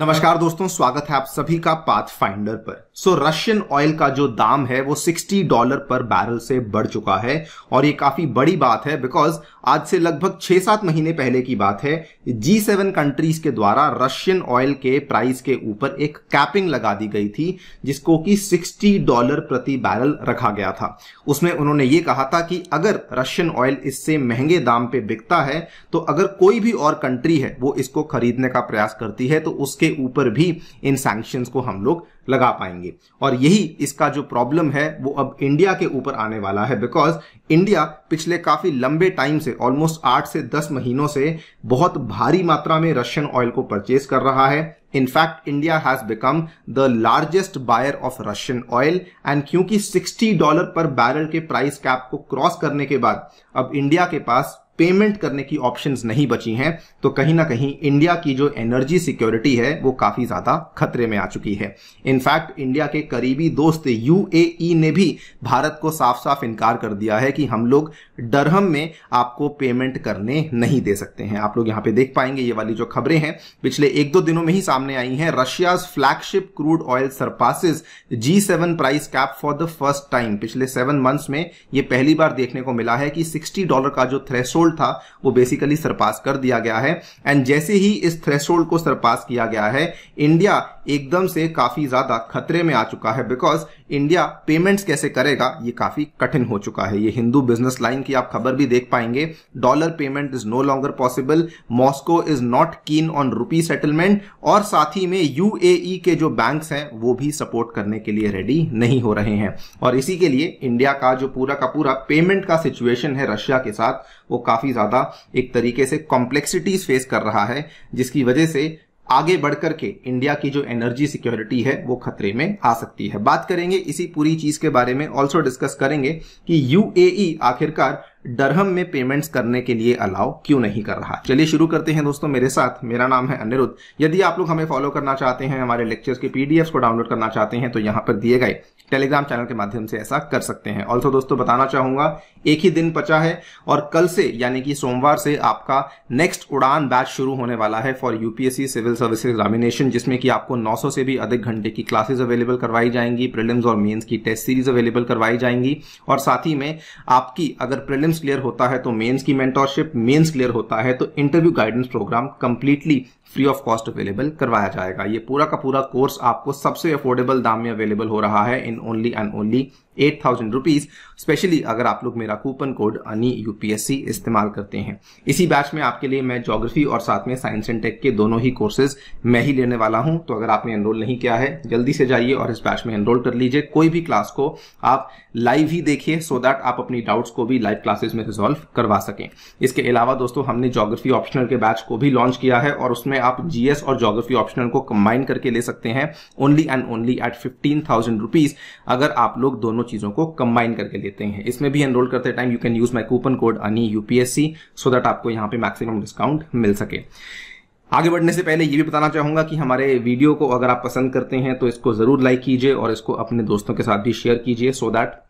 नमस्कार दोस्तों स्वागत है आप सभी का पाथ फाइंडर पर सो रशियन ऑयल का जो दाम है वो 60 डॉलर पर बैरल से बढ़ चुका है और ये काफी बड़ी बात है बिकॉज आज से लगभग छह सात महीने पहले की बात है जी सेवन कंट्रीज के द्वारा रशियन ऑयल के प्राइस के ऊपर एक कैपिंग लगा दी गई थी जिसको कि 60 डॉलर प्रति बैरल रखा गया था उसमें उन्होंने ये कहा था कि अगर रशियन ऑयल इससे महंगे दाम पे बिकता है तो अगर कोई भी और कंट्री है वो इसको खरीदने का प्रयास करती है तो उसके उसके ऊपर भी इन सैंक्शंस को हम लोग लगा पाएंगे और यही इसका जो प्रॉब्लम है वो अब इंडिया के ऊपर आने वाला है बिकॉज इंडिया पिछले काफी लंबे टाइम से ऑलमोस्ट आठ से दस महीनों से बहुत भारी मात्रा में रशियन ऑयल को परचेज कर रहा है in fact India has become the largest buyer of Russian oil and क्योंकि 60 डॉलर पर बैरल के प्राइस कैप को क्रॉस करने के बाद अब इंडिया के पास पेमेंट करने की ऑप्शंस नहीं बची हैं तो कहीं ना कहीं इंडिया की जो एनर्जी सिक्योरिटी है वो काफी ज्यादा खतरे में आ चुकी है इनफैक्ट इंडिया के करीबी दोस्त यूएई e ने भी भारत को साफ साफ इनकार कर दिया है कि हम लोग डरहम में आपको पेमेंट करने नहीं दे सकते हैं आप लोग यहां पे देख पाएंगे ये वाली जो खबरें हैं पिछले एक दो दिनों में ही सामने आई हैं Russia's flagship crude oil surpasses G seven price cap for the first time पिछले सेवन मंथ्स में यह पहली बार देखने को मिला है कि सिक्सटी डॉलर का जो थ्रेशोल्ड थ्रेशोल्ड था वो बेसिकली सरपास कर दिया गया है एंड जैसे ही इस थ्रेशोल्ड को सरपास किया गया है इंडिया एकदम से काफ़ी ज़्यादा खतरे में आ चुका है बिकॉज इंडिया पेमेंट्स कैसे करेगा ये काफ़ी कठिन हो चुका है ये हिंदू बिजनेस लाइन की आप खबर भी देख पाएंगे dollar payment is no longer possible Moscow is not keen on rupee settlement और साथ ही में यूएई e के जो बैंक हैं वो भी सपोर्ट करने के लिए रेडी नहीं हो रहे हैं और इसी के लिए इंडिया का जो पूरा का पूरा पेमेंट का सिचुएशन है रशिया के साथ वो काफ़ी ज़्यादा एक तरीके से कॉम्प्लेक्सिटीज फेस कर रहा है जिसकी वजह से आगे बढ़कर के इंडिया की जो एनर्जी सिक्योरिटी है वो खतरे में आ सकती है बात करेंगे इसी पूरी चीज के बारे में ऑल्सो डिस्कस करेंगे कि यूएई e आखिरकार डरहम में पेमेंट्स करने के लिए अलाउ क्यों नहीं कर रहा चलिए शुरू करते हैं दोस्तों मेरे साथ मेरा नाम है अनिरुद्ध यदि आप लोग हमें फॉलो करना चाहते हैं हमारे लेक्चर्स के पीडीएफ को डाउनलोड करना चाहते हैं तो यहाँ पर दिए गए टेलीग्राम चैनल के माध्यम से ऐसा कर सकते हैं ऑल्सो दोस्तों बताना चाहूंगा एक ही दिन बचा है और कल से यानी कि सोमवार से आपका नेक्स्ट उड़ान बैच शुरू होने वाला है for UPSC civil service examination जिसमें कि आपको 900 से भी अधिक घंटे की क्लासेस अवेलेबल करवाई जाएंगी प्रिलिम्स और मेंस की टेस्ट सीरीज अवेलेबल करवाई जाएंगी और साथ ही में आपकी अगर प्रिलिम्स प्रीलिम्स क्लियर होता है तो मेंस की मेंटोरशिप मेंस क्लियर होता है तो interview guidance programme completely free of cost available करवाया जाएगा ये पूरा का पूरा कोर्स आपको सबसे अफोर्डेबल दाम में अवेलेबल हो रहा है in only and only eight thousand rupees specially अगर आप लोग मेरा कूपन कोड अनी यूपीएससी इस्तेमाल करते हैं इसी बैच में आपके लिए मैं जोग्राफी और साथ में साइंस एंड टेक के दोनों ही कोर्सेज मैं ही लेने वाला हूं तो अगर आपने एनरोल नहीं किया है जल्दी से जाइए और इस बैच में एनरोल कर लीजिए कोई भी क्लास को आप लाइव ही देखिए सो दैट आप अपनी डाउट्स को भी लाइव क्लासेस में रिजोल्व करवा सकें इसके अलावा दोस्तों हमने जोग्राफी ऑप्शनल के बैच को भी लॉन्च किया है और उसमें आप जीएस और जोग्राफी ऑप्शनल को कंबाइन करके ले सकते हैं only and only eight fifteen thousand rupees अगर आप लोग दोनों चीजों को कंबाइन करके लेते हैं इसमें भी एनरोल करते time you can use my coupon code अनी यूपीएससी सो दैट आपको यहां पर मैक्सिमम डिस्काउंट मिल सके आगे बढ़ने से पहले ये भी बताना चाहूंगा कि हमारे वीडियो को अगर आप पसंद करते हैं तो इसको जरूर लाइक कीजिए और इसको अपने दोस्तों के साथ भी शेयर कीजिए सो दैट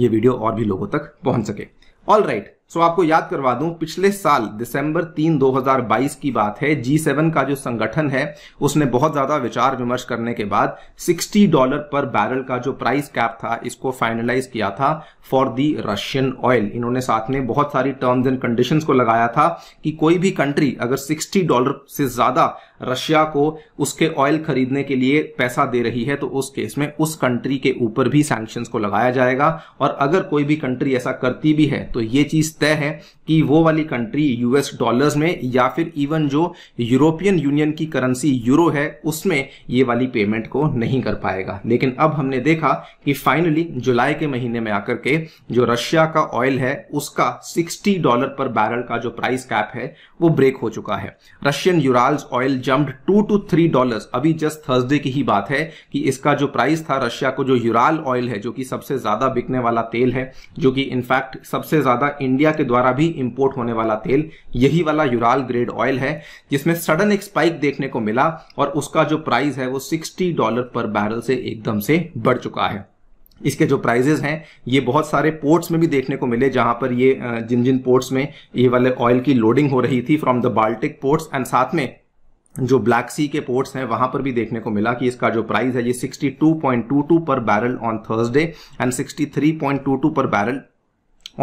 ये वीडियो और भी लोगों तक पहुंच सके ऑल राइट right. सो आपको याद करवा दूं पिछले साल दिसंबर तीन 2022 की बात है जी सेवन का जो संगठन है उसने बहुत ज्यादा विचार विमर्श करने के बाद 60 डॉलर पर बैरल का जो प्राइस कैप था इसको फाइनलाइज किया था फॉर दी रशियन ऑयल इन्होंने साथ में बहुत सारी टर्म्स एंड कंडीशंस को लगाया था कि कोई भी कंट्री अगर 60 डॉलर से ज्यादा रशिया को उसके ऑयल खरीदने के लिए पैसा दे रही है तो उस केस में उस कंट्री के ऊपर भी सैंक्शन को लगाया जाएगा और अगर कोई भी कंट्री ऐसा करती भी है तो ये चीज तय है कि वो वाली कंट्री यूएस डॉलर्स में या फिर इवन जो यूरोपियन यूनियन की करेंसी यूरो है उसमें ये वाली पेमेंट को नहीं कर पाएगा लेकिन अब हमने देखा कि फाइनली जुलाई के महीने में आकर के जो रशिया का ऑयल है उसका 60 डॉलर पर बैरल का जो प्राइस कैप है वो ब्रेक हो चुका है Russian Urals oil jumped to two three dollar अभी जस्ट थर्सडे की ही बात है कि इसका जो प्राइस था रशिया को जो यूराल ऑयल है जो कि सबसे ज्यादा बिकने वाला तेल है जो कि इनफैक्ट सबसे ज्यादा इंडिया इंडिया के द्वारा भी इंपोर्ट होने वाला तेल यही वाला यूराल ग्रेड ऑयल है जिसमें सडन एक स्पाइक देखने को मिला और उसका जो प्राइस है वो 60 डॉलर पर बैरल से एकदम से बढ़ चुका है इसके जो प्राइजेज हैं ये बहुत सारे पोर्ट्स में भी देखने को मिले जहां पर ये जिन जिन पोर्ट्स में ये वाले ऑयल की लोडिंग हो रही थी from the Baltic ports and साथ में जो ब्लैक सी के पोर्ट्स हैं वहां पर भी देखने को मिला कि इसका जो प्राइस है ये 62.22 पर बैरल ऑन थर्सडे एंड 63.22 पर barrel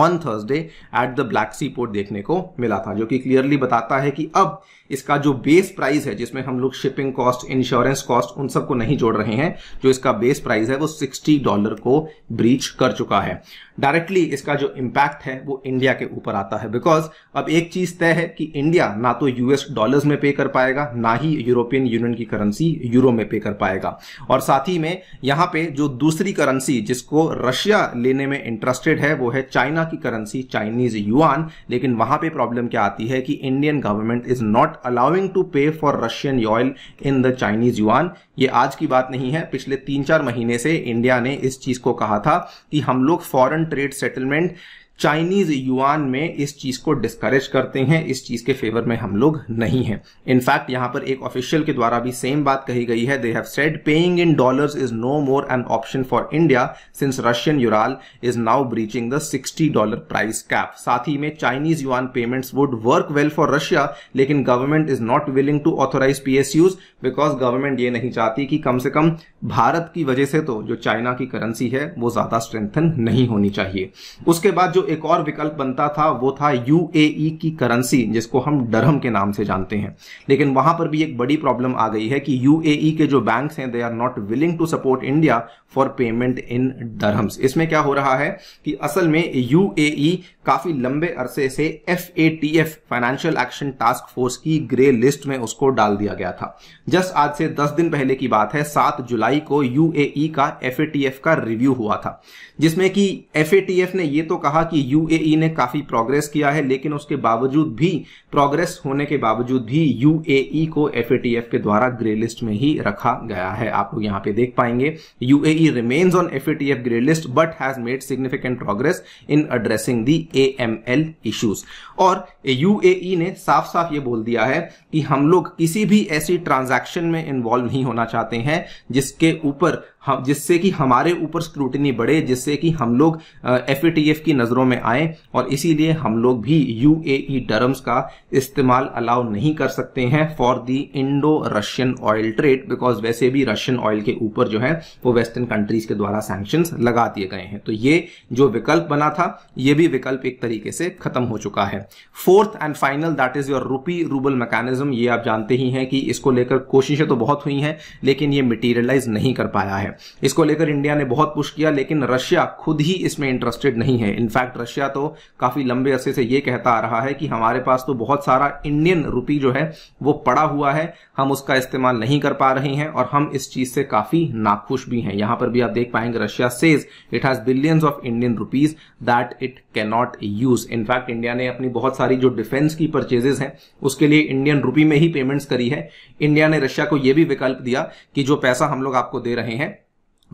on Thursday at the Black Sea port देखने को मिला था जो कि क्लियरली बताता है कि अब इसका जो बेस प्राइस है जिसमें हम लोग शिपिंग कॉस्ट इंश्योरेंस कॉस्ट उन सबको नहीं जोड़ रहे हैं जो इसका बेस प्राइस है वो 60 डॉलर को ब्रीच कर चुका है डायरेक्टली इसका जो इम्पैक्ट है वो इंडिया के ऊपर आता है बिकॉज अब एक चीज तय है कि इंडिया ना तो यूएस डॉलर में पे कर पाएगा ना ही यूरोपियन यूनियन की करेंसी यूरो में पे कर पाएगा और साथ ही में यहां पे जो दूसरी करेंसी जिसको रशिया लेने में इंटरेस्टेड है वो है चाइना की करेंसी चाइनीज युआन लेकिन वहां पे प्रॉब्लम क्या आती है कि Indian government is not allowing to pay for Russian oil in the Chinese yuan ये आज की बात नहीं है पिछले तीन चार महीने से इंडिया ने इस चीज को कहा था कि हम लोग foreign trade settlement Chinese yuan में इस चीज को डिस्करेज करते हैं इस चीज के फेवर में हम लोग नहीं हैं इनफैक्ट यहां पर एक ऑफिशियल के द्वारा भी सेम बात कही गई है they have said paying in dollars is no more an option for India since Russian Ural is now breaching the 60 dollar price cap साथ ही में Chinese yuan payments would work well for Russia लेकिन government is not willing to authorise PSUs because government ये नहीं चाहती कि कम से कम भारत की वजह से तो जो चाइना की करेंसी है वो ज्यादा स्ट्रेंथन नहीं होनी चाहिए उसके बाद जो एक और विकल्प बनता था वो था यूएई e की करेंसी जिसको हम डरहम के नाम से जानते हैं लेकिन वहां पर भी एक बड़ी प्रॉब्लम आ गई है कि यू e के जो बैंक हैं they are not willing to support India for payment in dirhams इसमें क्या हो रहा है कि असल में यू e काफी लंबे अरसे से F financial action task force की ग्रे लिस्ट में उसको डाल दिया गया था जस्ट आज से दस दिन पहले की बात है सात जुलाई को यू का एफ का रिव्यू हुआ था जिसमें कि एफ ने ये तो कहा कि कि यूएई e ने काफी प्रोग्रेस किया है लेकिन उसके बावजूद भी प्रोग्रेस होने के बावजूद भी यूएई e को एफएटीएफ के द्वारा ग्रे लिस्ट में ही रखा गया है आप लोग यहाँ पे देख पाएंगे UAE remains on FATF grey list but has made significant progress in addressing the AML issues और यूएई e ने साफ साफ ये बोल दिया है कि हम लोग किसी भी ऐसी ट्रांजैक्शन में इन्वॉल्व नहीं होना चाहते हैं जिसके ऊपर हम जिससे कि हमारे ऊपर स्क्रूटनी बढ़े जिससे कि हम लोग एफ की नज़रों में आए और इसीलिए हम लोग भी यू ए डरम्स का इस्तेमाल अलाउ नहीं कर सकते हैं for the Indo Russian oil trade because वैसे भी रशियन ऑयल के ऊपर जो है वो वेस्टर्न कंट्रीज के द्वारा सैंक्शन लगा दिए गए हैं तो ये जो विकल्प बना था ये भी विकल्प एक तरीके से खत्म हो चुका है fourth and final that is your rupee rouble mechanism ये आप जानते ही हैं कि इसको लेकर कोशिशें तो बहुत हुई हैं लेकिन ये मटीरियलाइज नहीं कर पाया है इसको लेकर इंडिया ने बहुत पुश किया लेकिन रशिया खुद ही इसमें इंटरेस्टेड नहीं है इनफैक्ट रशिया तो काफी लंबे अरसे से ये कहता आ रहा है कि हमारे पास तो बहुत सारा इंडियन रूपी जो है वो पड़ा हुआ है हम उसका इस्तेमाल नहीं कर पा रहे हैं और हम इस चीज से काफी नाखुश भी हैं यहां पर भी आप देख पाएंगे Russia says it has billions of Indian rupees that it can not use in fact India ने अपनी बहुत सारी जो डिफेंस की परचेजेस हैं उसके लिए इंडियन रूपी में ही पेमेंट्स करी है इंडिया ने रशिया को यह भी विकल्प दिया कि जो पैसा हम लोग आपको दे रहे हैं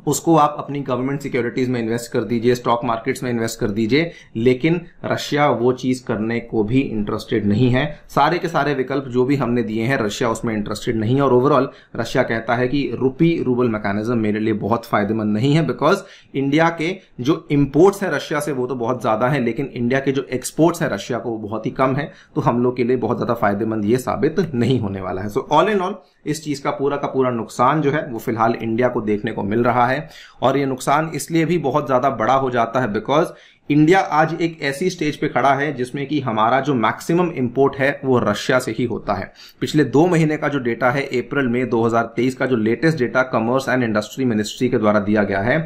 उसको आप अपनी गवर्नमेंट सिक्योरिटीज में इन्वेस्ट कर दीजिए स्टॉक मार्केट्स में इन्वेस्ट कर दीजिए लेकिन रशिया वो चीज करने को भी इंटरेस्टेड नहीं है सारे के सारे विकल्प जो भी हमने दिए हैं रशिया उसमें इंटरेस्टेड नहीं है और ओवरऑल रशिया कहता है कि रूपी रूबल मैकेनिज्म मेरे लिए बहुत फायदेमंद नहीं है बिकॉज इंडिया के जो इम्पोर्ट्स हैं रशिया से वो तो बहुत ज्यादा है लेकिन इंडिया के जो एक्सपोर्ट्स हैं रशिया को वो बहुत ही कम है तो हम लोग के लिए बहुत ज्यादा फायदेमंद ये साबित नहीं होने वाला है सो ऑल एंड ऑल इस चीज का पूरा का पूरा नुकसान जो है वो फिलहाल इंडिया को देखने को मिल रहा रहा है और ये नुकसान इसलिए भी बहुत ज़्यादा बड़ा हो जाता है बिकॉज इंडिया आज एक ऐसी स्टेज पे खड़ा है जिसमें कि हमारा जो मैक्सिमम इंपोर्ट है वो रशिया से ही होता है पिछले दो महीने का जो डेटा है अप्रैल में 2023 का जो latest data commerce and industry ministry के द्वारा दिया गया है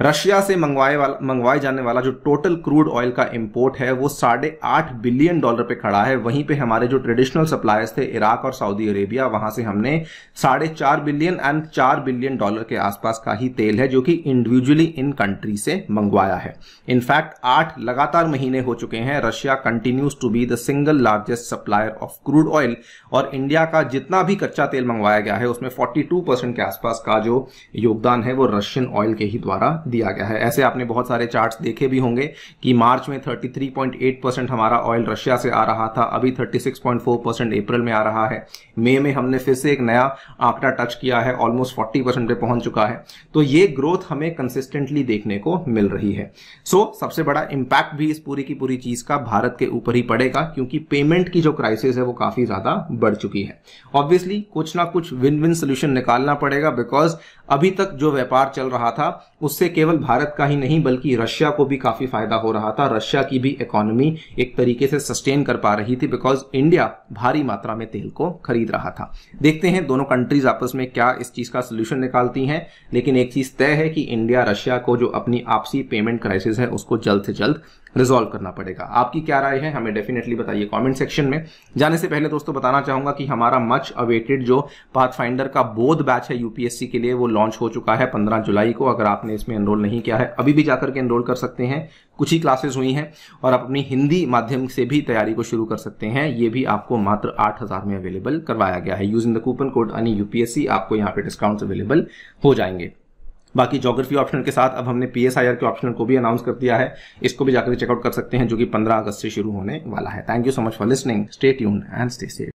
रशिया से मंगवाए वाला मंगवाए जाने वाला जो टोटल क्रूड ऑयल का इम्पोर्ट है वो साढ़े आठ बिलियन डॉलर पे खड़ा है वहीं पे हमारे जो ट्रेडिशनल सप्लायर्स थे इराक और सऊदी अरेबिया वहां से हमने साढ़े चार बिलियन एंड चार बिलियन डॉलर के आसपास का ही तेल है जो कि इंडिविजुअली इन कंट्री से मंगवाया है इनफैक्ट आठ लगातार महीने हो चुके हैं Russia continues to be the single largest supplier of crude oil और इंडिया का जितना भी कच्चा तेल मंगवाया गया है उसमें फोर्टी के आसपास का जो योगदान है वो रशियन ऑयल के ही द्वारा दिया गया है ऐसे आपने बहुत सारे चार्ट देखे भी होंगे कि मार्च में 33.8 परसेंट हमारा ऑयल रशिया से आ रहा था अभी 36.4 परसेंट अप्रैल में आ रहा है मई में हमने फिर से एक नया आंकड़ा टच किया है ऑलमोस्ट फोर्टी परसेंट पे पहुंच चुका है तो ये ग्रोथ हमें कंसिस्टेंटली देखने को मिल रही है सो so, सबसे बड़ा इंपैक्ट भी इस पूरी की पूरी चीज का भारत के ऊपर ही पड़ेगा क्योंकि पेमेंट की जो क्राइसिस है वो काफी ज्यादा बढ़ चुकी है ऑब्वियसली कुछ ना कुछ विन विन सोल्यूशन निकालना पड़ेगा बिकॉज अभी तक जो व्यापार चल रहा था उससे केवल भारत का ही नहीं बल्कि रशिया को भी काफी फायदा हो रहा था रशिया की भी इकोनॉमी एक तरीके से सस्टेन कर पा रही थी बिकॉज इंडिया भारी मात्रा में तेल को खरीद रहा था देखते हैं दोनों कंट्रीज आपस में क्या इस चीज का सोल्यूशन निकालती हैं लेकिन एक चीज तय है कि इंडिया रशिया को जो अपनी आपसी पेमेंट क्राइसिस है उसको जल्द से जल्द रिजॉल्व करना पड़ेगा आपकी क्या राय है हमें डेफिनेटली बताइए कमेंट सेक्शन में जाने से पहले दोस्तों बताना चाहूंगा कि हमारा मच अवेटेड जो पाथफाइंडर का बोध बैच है यूपीएससी के लिए वो लॉन्च हो चुका है पंद्रह जुलाई को अगर आपने इसमें एनरोल नहीं किया है अभी भी जाकर के एनरोल कर सकते हैं कुछ ही क्लासेस हुई हैं और आप अपनी हिंदी माध्यम से भी तैयारी को शुरू कर सकते हैं ये भी आपको मात्र आठ हजार में अवेलेबल करवाया गया है use in the coupon code अनी यूपीएससी आपको यहाँ पे डिस्काउंट अवेलेबल हो जाएंगे बाकी जोग्राफी ऑप्शन के साथ अब हमने पी के ऑप्शन को भी अनाउंस कर दिया है इसको भी जाकर चेकआउट कर सकते हैं जो कि पंद्रह अगस्त से शुरू होने वाला है thank you so much for listening stay tune and stay safe